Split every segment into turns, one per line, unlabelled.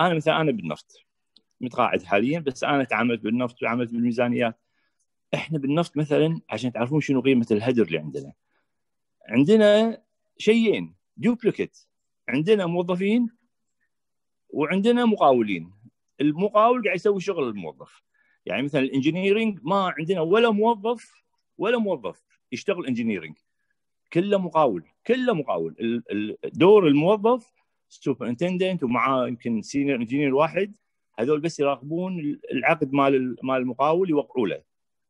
انا مثلا انا بالنفط متقاعد حاليا بس انا تعاملت بالنفط وعملت بالميزانيات احنا بالنفط مثلا عشان تعرفون شنو قيمه الهدر اللي عندنا عندنا شيئين دوبليكت عندنا موظفين وعندنا مقاولين المقاول قاعد يسوي شغل الموظف يعني مثلا الانجنييرنج ما عندنا ولا موظف ولا موظف يشتغل انجنييرنج كله مقاول كله مقاول دور الموظف سوبرنتندنت ومعاه يمكن سينيور انجينير واحد هذول بس يراقبون العقد مال مال المقاول يوقعوا له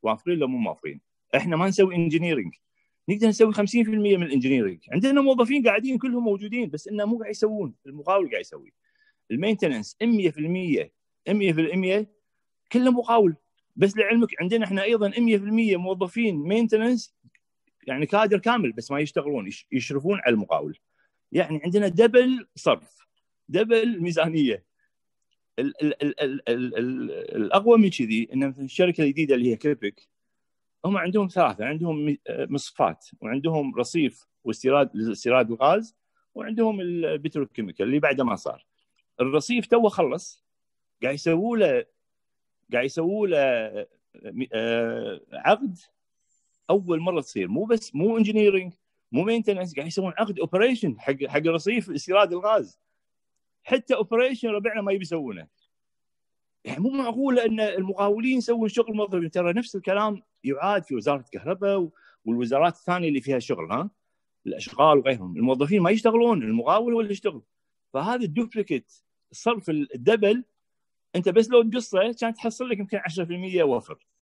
وافقين لو مو موافقين احنا ما نسوي انجينيرنج نقدر نسوي 50% من الانجينيرنج عندنا موظفين قاعدين كلهم موجودين بس انه مو قاعد يسوون المقاول قاعد يسوي المينتننس 100% 100% كله مقاول بس لعلمك عندنا احنا ايضا 100% موظفين مينتننس يعني كادر كامل بس ما يشتغلون يشرفون على المقاول يعني عندنا دبل صرف دبل ميزانيه الـ الـ الـ الـ الـ الـ الاقوى من كذي ان الشركه الجديده اللي هي كريبك هم عندهم ثلاثه عندهم مصفات وعندهم رصيف واستيراد لاستيراد الغاز وعندهم البتروكيميكال اللي بعده ما صار الرصيف تو خلص قاعد يسووا له قاعد يسووا له آه، آه، عقد اول مره تصير مو بس مو انجينيرنج مو مينتنس قاعد يسوون عقد اوبريشن حق حق رصيف استيراد الغاز حتى اوبريشن ربعنا ما يبي يسوونه يعني مو معقوله ان المقاولين يسوون شغل مضرب يعني ترى نفس الكلام يعاد في وزاره الكهرباء والوزارات الثانيه اللي فيها شغل ها الاشغال وغيرهم الموظفين ما يشتغلون المقاول هو اللي يشتغل فهذا الدوبليكت صرف الدبل انت بس لو تقصه كان تحصل لك يمكن 10% وفر